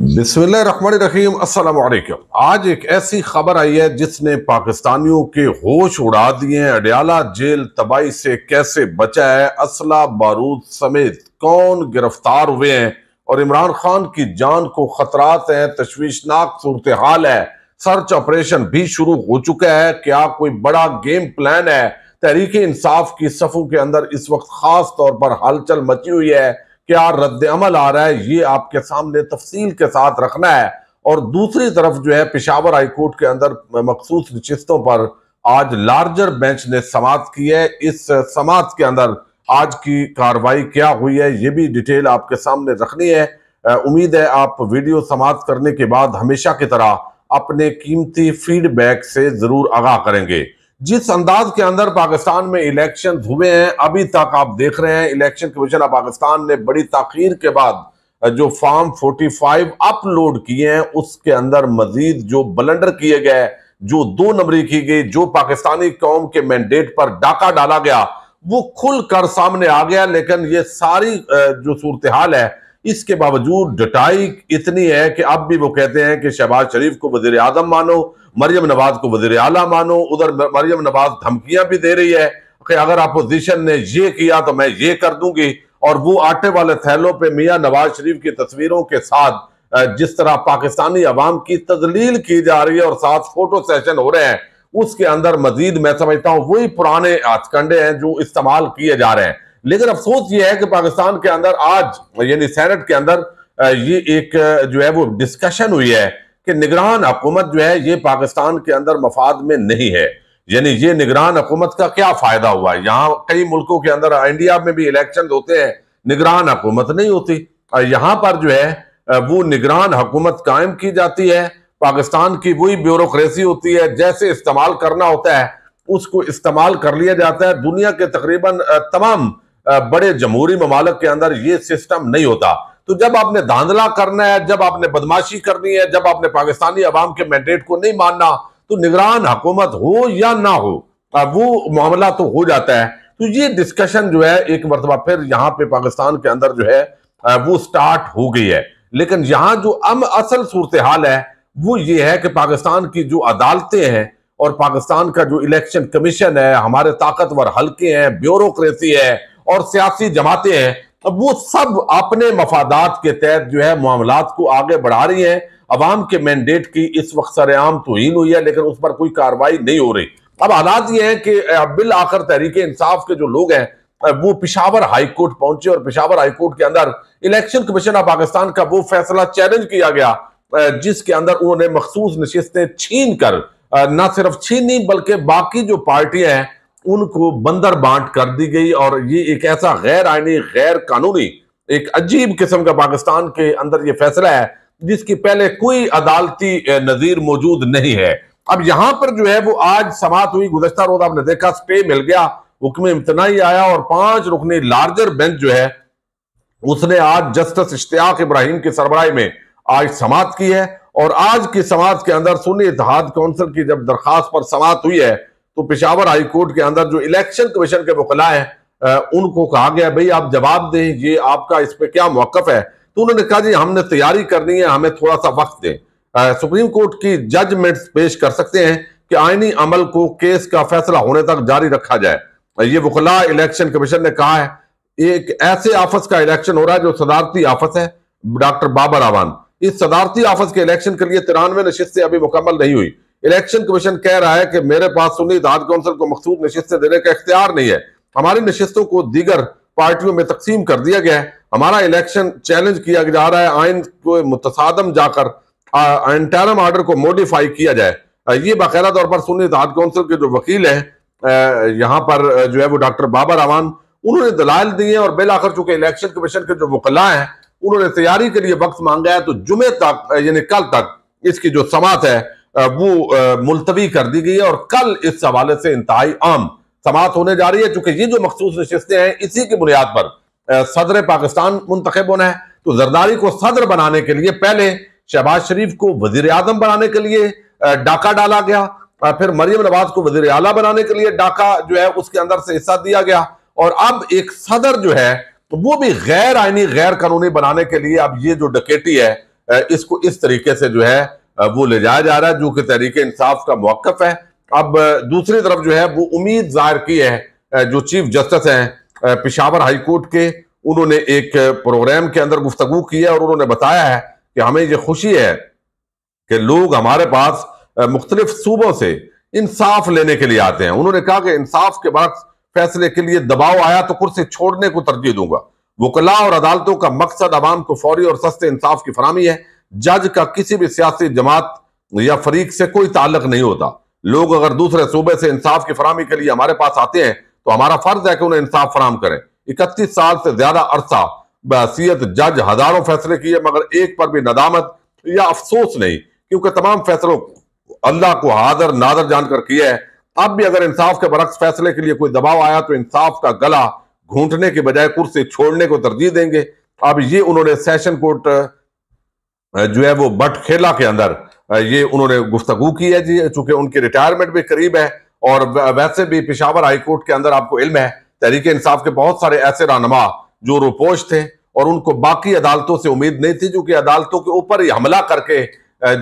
अस्सलाम वालेकुम आज एक ऐसी खबर आई है जिसने पाकिस्तानियों के होश उड़ा दिए हैं अडयाला जेल तबाही से कैसे बचा है असला बारूद समेत कौन गिरफ्तार हुए हैं और इमरान खान की जान को खतरात हैं तश्वीशनाक सूरत हाल है सर्च ऑपरेशन भी शुरू हो चुका है क्या कोई बड़ा गेम प्लान है तहरीक इंसाफ की सफ़ों के अंदर इस वक्त खास तौर पर हलचल मची हुई है क्या रद्द अमल आ रहा है ये आपके सामने तफसील के साथ रखना है और दूसरी तरफ जो है पिशावर हाईकोर्ट के अंदर मखसूस नशस्तों पर आज लार्जर बेंच ने समाप्त की है इस समाप्त के अंदर आज की कार्रवाई क्या हुई है ये भी डिटेल आपके सामने रखनी है उम्मीद है आप वीडियो समाप्त करने के बाद हमेशा की तरह अपने कीमती फीडबैक से ज़रूर आगाह करेंगे जिस अंदाज के अंदर पाकिस्तान में इलेक्शन हुए हैं अभी तक आप देख रहे हैं इलेक्शन कमीशन ऑफ पाकिस्तान ने बड़ी तखीर के बाद जो फॉर्म 45 अपलोड किए हैं उसके अंदर मजीद जो बलंडर किए गए जो दो नंबरी की गई जो पाकिस्तानी कौम के मैंडेट पर डाका डाला गया वो खुल कर सामने आ गया लेकिन ये सारी जो सूरत हाल है इसके बावजूद डटाई इतनी है कि अब भी वो कहते हैं कि शहबाज शरीफ को वजीर आजम मानो मरियम नवाज को वजीर अला मानो उधर मरियम नवाज धमकियां भी दे रही है कि अगर अपोजिशन ने ये किया तो मैं ये कर दूंगी और वो आटे वाले थैलों पे मियां नवाज शरीफ की तस्वीरों के साथ जिस तरह पाकिस्तानी अवाम की तजलील की जा रही है और साथ फोटो सेशन हो रहे हैं उसके अंदर मजीद मैं समझता हूँ वही पुराने हथकंडे हैं जो इस्तेमाल किए जा रहे हैं लेकिन अफसोस ये है कि पाकिस्तान के अंदर आज यानी सैनट के अंदर ये एक जो है वो डिस्कशन हुई है कि निगरान हुकूमत जो है ये पाकिस्तान के अंदर मफाद में नहीं है यानी ये निगरान हुकूमत का क्या फायदा हुआ यहाँ कई मुल्कों के अंदर इंडिया में भी इलेक्शन होते हैं निगरान हुकूमत नहीं होती यहाँ पर जो है वो निगरान हुकूमत कायम की जाती है पाकिस्तान की वही ब्यूरोक्रेसी होती है जैसे इस्तेमाल करना होता है उसको इस्तेमाल कर लिया जाता है दुनिया के तकरीबन तमाम बड़े जमहूरी ममालक के अंदर ये सिस्टम नहीं होता तो जब आपने धांधला करना है जब आपने बदमाशी करनी है जब आपने पाकिस्तानी अवाम के मैंडेट को नहीं मानना तो निगरान हुकूमत हो या ना हो वो मामला तो हो जाता है तो ये डिस्कशन जो है एक मरतबा फिर यहाँ पे पाकिस्तान के अंदर जो है वो स्टार्ट हो गई है लेकिन यहाँ जो अम असल सूरत हाल है वो ये है कि पाकिस्तान की जो अदालतें हैं और पाकिस्तान का जो इलेक्शन कमीशन है हमारे ताकतवर हल्के हैं ब्यूरोक्रेसी है और सियासी जमातें हैं अब वो सब अपने मफादात के तहत जो है मामला को आगे बढ़ा रही हैं अवाम के मैंडेट की इस वक्त सरेआम तोहन हुई है लेकिन उस पर कोई कार्रवाई नहीं हो रही अब हालात ये हैं कि बिल आखिर तहरीक इंसाफ के जो लोग हैं वो पिशावर हाई कोर्ट पहुंचे और पिशावर हाई कोर्ट के अंदर इलेक्शन कमीशन ऑफ पाकिस्तान का वो फैसला चैलेंज किया गया जिसके अंदर उन्होंने मखसूस नशिस्तें छीन कर ना सिर्फ छीनी बल्कि बाकी जो पार्टियां हैं उनको बंदर बांट कर दी गई और ये एक ऐसा गैर आइनी गैर कानूनी एक अजीब किस्म का पाकिस्तान के अंदर ये फैसला है जिसकी पहले कोई अदालती नज़ीर मौजूद नहीं है अब यहां पर जो है वो आज समाप्त हुई गुजश्ता रोज आपने देखा स्टे मिल गया हुक्म इम्तनाई आया और पांच रुकनी लार्जर बेंच जो है उसने आज जस्टिस इश्तियाक इब्राहिम की सरबराई में आज समाप्त की है और आज की समाज के अंदर सुनी इतिहाद काउंसिल की जब दरखास्त पर समाप्त हुई है तो पिशावर हाई कोर्ट के अंदर जो इलेक्शन कमीशन के वकला है उनको कहा गया भाई आप जवाब दें ये आपका इस पर क्या मौकफ है तो उन्होंने कहा जी हमने तैयारी करनी है हमें थोड़ा सा वक्त दें सुप्रीम कोर्ट की जजमेंट्स पेश कर सकते हैं कि आइनी अमल को केस का फैसला होने तक जारी रखा जाए ये वकला इलेक्शन कमीशन ने कहा है एक ऐसे आफस का इलेक्शन हो रहा है जो सदारती आफस है डॉक्टर बाबर आवान इस सदारती आफस के इलेक्शन के लिए तिरानवे नशिस्तें अभी मुकम्मल नहीं हुई इलेक्शन कमीशन कह रहा है कि मेरे पास सुनी इतिहाद कौंसिल को मखसूद नशस्तें देने का इख्तियार नहीं है हमारी नशस्तों को दीगर पार्टियों में तकसीम कर दिया गया है हमारा इलेक्शन चैलेंज किया जा रहा है आयन को मुतसादम जाकर इंटरम आर्डर को मॉडिफाई किया जाए ये बाकायदा तौर पर सुनी इतिहाद कौंसिल के जो वकील हैं यहाँ पर जो है वो डॉक्टर बाबर अवान उन्होंने दलाल दिए और बिल आखिर चूंकि इलेक्शन कमीशन के जो वकला है उन्होंने तैयारी के लिए वक्त मांगा है तो जुमे तक यानी कल तक इसकी जो समात है वो मुलतवी कर दी गई है और कल इस हवाले से इंतहाई आम समात होने जा रही है चूंकि ये जो मखसूस नशस्तें हैं इसी की बुनियाद पर सदर पाकिस्तान मुंतखब होना है तो जरदारी को सदर बनाने के लिए पहले शहबाज शरीफ को वजीर आजम बनाने के लिए डाका डाला गया फिर मरियम नवाज को वजीर अला बनाने के लिए डाका जो है उसके अंदर से हिस्सा दिया गया और अब एक सदर जो है तो वो भी गैर आइनी गैर कानूनी बनाने के लिए अब ये जो डकेटी है इसको इस तरीके से जो है वो ले जाया जा रहा है जो कि तहरीक इंसाफ का मौकफ है अब दूसरी तरफ जो है वो उम्मीद जाहिर की है जो चीफ जस्टिस हैं पिशावर हाई कोर्ट के उन्होंने एक प्रोग्राम के अंदर गुफ्तगु की है और उन्होंने बताया है कि हमें ये खुशी है कि लोग हमारे पास मुख्तलिफ सूबों से इंसाफ लेने के लिए आते हैं उन्होंने कहा कि इंसाफ के बाद फैसले के लिए दबाव आया तो कुर्सी छोड़ने को तरजीह दूंगा वकला और अदालतों का मकसद आवाम को फौरी और सस्ते इंसाफ की फरहमी है जज का किसी भी सियासी जमात या फरीक से कोई ताल्लक नहीं होता लोग अगर दूसरे सूबे से इंसाफ की फरहमी के लिए हमारे पास आते हैं तो हमारा फर्ज है कि उन्हें इंसाफ फराम करें इकतीस साल से ज्यादा अरसा बसीत जज हजारों फैसले किए मगर एक पर भी नदामत या अफसोस नहीं क्योंकि तमाम फैसलों अल्लाह को हाजर नाजर जानकर किया है अब भी अगर इंसाफ के बरक्स फैसले के लिए कोई दबाव आया तो इंसाफ का गला घूंटने के बजाय कुर्सी छोड़ने को तरजीह देंगे अब ये उन्होंने सेशन कोर्ट जो है वो बट खेला के अंदर ये उन्होंने गुफ्तगु की है जी चूंकि उनकी रिटायरमेंट भी करीब है और वैसे भी पिशावर हाईकोर्ट के अंदर आपको इल्म है तहरीक इंसाफ के बहुत सारे ऐसे रहनमा जो रोपोष थे और उनको बाकी अदालतों से उम्मीद नहीं थी चूंकि अदालतों के ऊपर ही हमला करके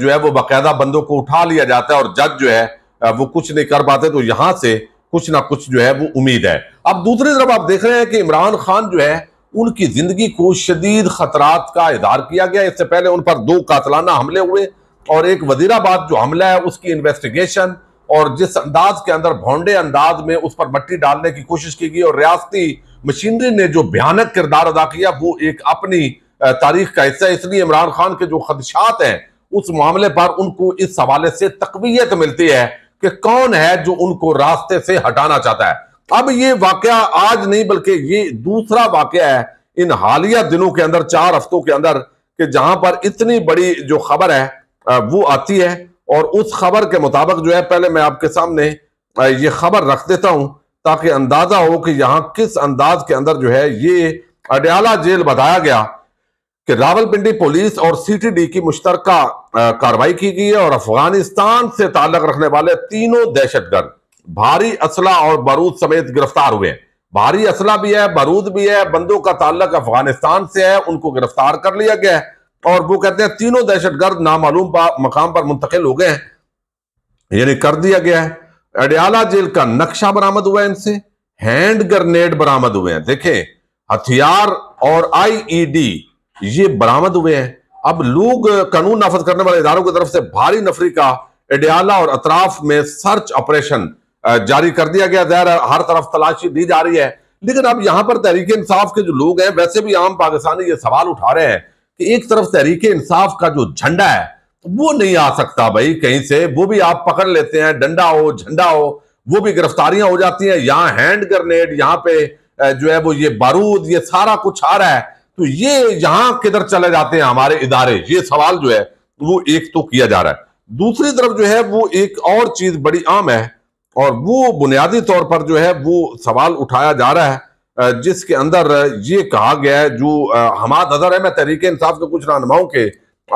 जो है वो बाकायदा बंदों को उठा लिया जाता है और जज जो है वो कुछ नहीं कर पाते तो यहाँ से कुछ ना कुछ जो है वो उम्मीद है अब दूसरी तरफ आप देख रहे हैं कि इमरान खान जो है उनकी जिंदगी को शदीद खतरात का इधार किया गया इससे पहले उन पर दो कातलाना हमले हुए और एक वजीराबाद जो हमला है उसकी इन्वेस्टिगेशन और जिस अंदाज के अंदर भोंडे अंदाज में उस पर मट्टी डालने की कोशिश की गई और रियाती मशीनरी ने जो भयानक किरदार अदा किया वो एक अपनी तारीख का हिस्सा है इसलिए इमरान खान के जो खदशात हैं उस मामले पर उनको इस हवाले से तकबीयत मिलती है कि कौन है जो उनको रास्ते से हटाना चाहता है अब ये वाकया आज नहीं बल्कि ये दूसरा वाक्य है इन हालिया दिनों के अंदर चार हफ्तों के अंदर कि जहां पर इतनी बड़ी जो खबर है वो आती है और उस खबर के मुताबिक जो है पहले मैं आपके सामने ये खबर रख देता हूं ताकि अंदाजा हो कि यहाँ किस अंदाज के अंदर जो है ये अडयाला जेल बताया गया कि रावलपिंडी पुलिस और सीटीडी की मुश्तरका कार्रवाई की गई है और अफगानिस्तान से ताल्लक रखने वाले तीनों दहशतगर्द भारी असला और बारूद समेत गिरफ्तार हुए भारी असला भी है बारूद भी है बंदों का ताल्लक अफगानिस्तान से है उनको गिरफ्तार कर लिया गया है और वो कहते हैं तीनों गर्द नामालूम मकाम पर मुंतकिल हो गए हैं यानी कर दिया गया है अडयाला जेल का नक्शा बरामद हुआ है इनसे हैंड ग्रनेड बरामद हुए हैं देखे हथियार और आईईडी e ये बरामद हुए हैं अब लोग कानून नाफज करने वाले इदारों की तरफ से भारी नफरी का अडयाला और अतराफ में सर्च ऑपरेशन जारी कर दिया गया जहर हर तरफ तलाशी दी जा रही है लेकिन अब यहाँ पर तहरीक इंसाफ के जो लोग हैं वैसे भी आम पाकिस्तानी ये सवाल उठा रहे हैं कि एक तरफ तहरीक इंसाफ का जो झंडा है वो नहीं आ सकता भाई कहीं से वो भी आप पकड़ लेते हैं डंडा हो झंडा हो वो भी गिरफ्तारियां हो जाती हैं यहाँ हैंड ग्रनेड यहाँ पे जो है वो ये बारूद ये सारा कुछ आ रहा है तो ये यहाँ किधर चले जाते हैं हमारे इदारे ये सवाल जो है वो एक तो किया जा रहा है दूसरी तरफ जो है वो एक और चीज बड़ी आम है और वो बुनियादी तौर पर जो है वो सवाल उठाया जा रहा है जिसके अंदर ये कहा गया है जो हमाद नजर है मैं तहरीक इंसाफ के कुछ रहनुमाओं के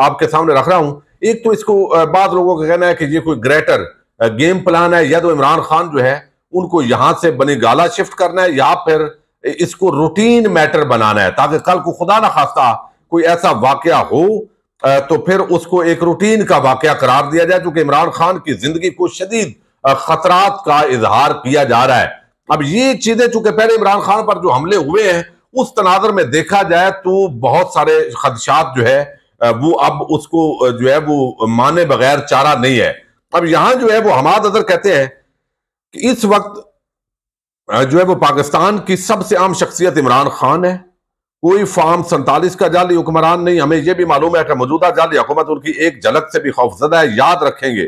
आपके सामने रख रहा हूँ एक तो इसको बाद लोगों का कहना है कि ये कोई ग्रेटर गेम प्लान है या तो इमरान खान जो है उनको यहाँ से बनी गाला शिफ्ट करना है या फिर इसको रूटीन मैटर बनाना है ताकि कल को खुदा ना खास्ता कोई ऐसा वाक्य हो तो फिर उसको एक रूटीन का वाक्य करार दिया जाए क्योंकि इमरान खान की जिंदगी को शदीद खतरात का इजहार किया जा रहा है अब ये चीजें चूंकि पहले इमरान खान पर जो हमले हुए हैं उस तनाजर में देखा जाए तो बहुत सारे खदशात जो है वो अब उसको जो है वो माने बगैर चारा नहीं है अब यहां जो है वो हमाद अजहर कहते हैं कि इस वक्त जो है वो पाकिस्तान की सबसे आम शख्सियत इमरान खान है कोई फार्म सैतालीस का जाली हुक्मरान नहीं हमें यह भी मालूम है कि मौजूदा जाली हुकूमत उनकी एक झलक से भी खौफजदा है याद रखेंगे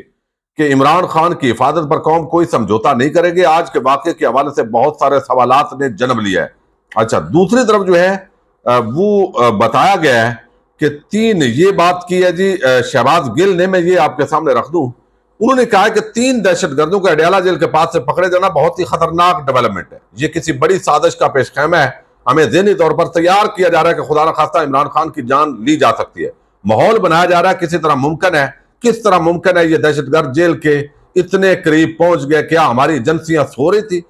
कि इमरान खान की हिफाजत पर कौम कोई समझौता नहीं करेगी आज के वाक्य के हवाले से बहुत सारे सवाल ने जन्म लिया है अच्छा दूसरी तरफ जो है वो बताया गया है कि तीन ये बात की है जी शहबाज गिल ने मैं ये आपके सामने रख दूं उन्होंने कहा कि तीन दहशत गर्दों को अडियाला जेल के पास से पकड़े जाना बहुत ही खतरनाक डेवलपमेंट है ये किसी बड़ी साजिश का पेशखैमा है हमें जहनी तौर पर तैयार किया जा रहा है कि खुदा खास्ता इमरान खान की जान ली जा सकती है माहौल बनाया जा रहा है किसी तरह मुमकिन है किस तरह मुमकिन है ये दहशतगर्द जेल के इतने करीब पहुंच गए क्या हमारी एजेंसियां सो रही थी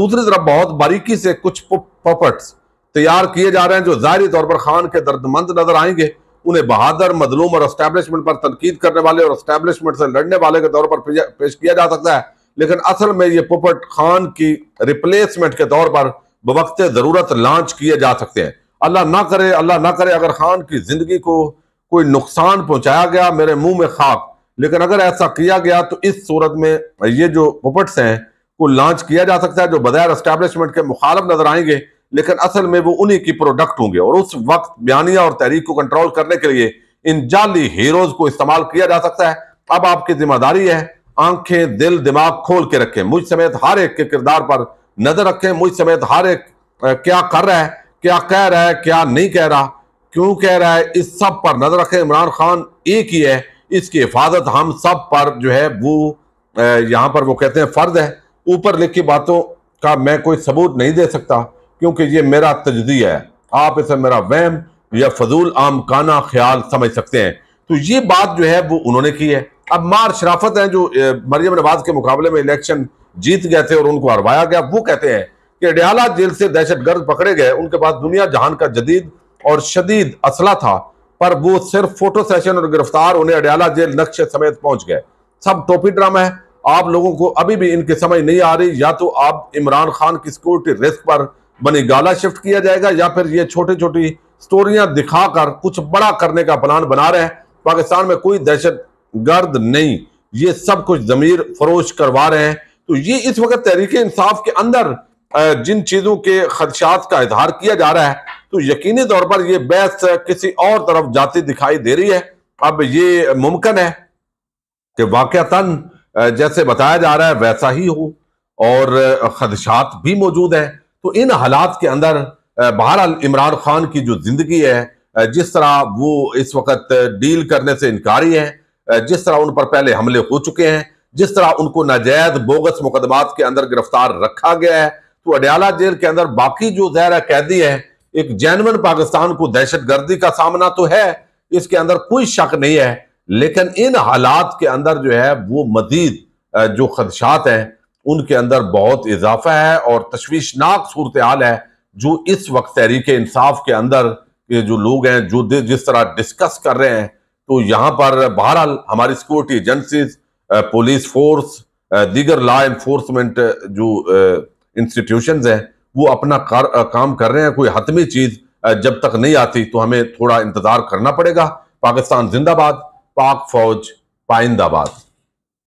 दूसरी तरफ बहुत बारीकी से कुछ पपट्स तैयार किए जा रहे हैं जो ज़ाहरी तौर पर खान के दर्दमंद नजर आएंगे उन्हें बहादुर मजलूम और इस्टेब्लिशमेंट पर तनकीद करने वाले और इस्टेब्लिशमेंट से लड़ने वाले के तौर पर पेश किया जा सकता है लेकिन असल में ये पोपट खान की रिप्लेसमेंट के तौर पर बवक्त ज़रूरत लॉन्च किए जा सकते हैं अल्लाह ना करे अल्लाह ना करे अगर खान की ज़िंदगी को कोई नुकसान पहुंचाया गया मेरे मुंह में खाक लेकिन अगर ऐसा किया गया तो इस सूरत में ये जो पुपट्स हैं को लॉन्च किया जा सकता है जो बगैर एस्टेब्लिशमेंट के मुखालफ नजर आएंगे लेकिन असल में वो उन्हीं की प्रोडक्ट होंगे और उस वक्त बयानिया और तहरीक को कंट्रोल करने के लिए इन जाली हीरोज को इस्तेमाल किया जा सकता है अब आपकी जिम्मेदारी है आंखें दिल दिमाग खोल के रखें मुझ समेत हर एक के किरदार पर नजर रखें मुझ समेत हर एक क्या कर रहा है क्या कह रहा है क्या नहीं कह रहा क्यों कह रहा है इस सब पर नजर रखे इमरान खान एक ही है इसकी हिफाजत हम सब पर जो है वो यहाँ पर वो कहते हैं फ़र्ज है ऊपर लिखी बातों का मैं कोई सबूत नहीं दे सकता क्योंकि ये मेरा तजदी है आप इसे मेरा वहम या फजूल आम काना ख्याल समझ सकते हैं तो ये बात जो है वो उन्होंने की है अब मार शराफत हैं जो मरियम नवाज के मुकाबले में इलेक्शन जीत गए थे और उनको हरवाया गया वो कहते हैं कि अडयाला जेल से दहशत गर्द पकड़े गए उनके पास दुनिया जहान का जदीद और शदीद असला था पर वो सिर्फ फोटो सेशन और गिरफ्तार उन्हें अडयाला जेल नक्शे समेत पहुंच गए सब टोपी ड्रामा है आप लोगों को अभी भी इनकी समझ नहीं आ रही या तो आप इमरान खान की सिक्योरिटी रिस्क पर बनी गाला शिफ्ट किया जाएगा या फिर ये छोटी छोटी स्टोरियां दिखाकर कुछ बड़ा करने का प्लान बना रहे हैं पाकिस्तान में कोई दहशत गर्द नहीं ये सब कुछ जमीर फरोश करवा रहे हैं तो ये इस वक्त तहरीक इंसाफ के अंदर जिन चीजों के खदशात का इजहार किया जा रहा है तो यकीनी तौर पर यह बहस किसी और तरफ जाती दिखाई दे रही है अब ये मुमकिन है कि वाक़ता जैसे बताया जा रहा है वैसा ही हो और खदशात भी मौजूद है तो इन हालात के अंदर बहरहाल इमरान खान की जो जिंदगी है जिस तरह वो इस वक्त डील करने से इनकारी है जिस तरह उन पर पहले हमले हो चुके हैं जिस तरह उनको नाजायज बोगस मुकदमात के अंदर गिरफ्तार रखा गया है तो अडयाला जेल के अंदर बाकी जो जहरा कैदी है एक जैनवन पाकिस्तान को दहशतगर्दी का सामना तो है इसके अंदर कोई शक नहीं है लेकिन इन हालात के अंदर जो है वो मजीद जो खदशात हैं उनके अंदर बहुत इजाफा है और तशवीशनाक सूरत हाल है जो इस वक्त तहरीक इंसाफ के अंदर ये जो लोग हैं जो जिस तरह डिस्कस कर रहे हैं तो यहाँ पर बहरहाल हमारी सिक्योरिटी एजेंसीज पुलिस फोर्स दीगर लॉ इन्फोर्समेंट जो इंस्टीट्यूशन हैं वो अपना कार, आ, काम कर रहे हैं कोई हतमी चीज जब तक नहीं आती तो हमें थोड़ा इंतजार करना पड़ेगा पाकिस्तान जिंदाबाद पाक फौज पाइंदाबाद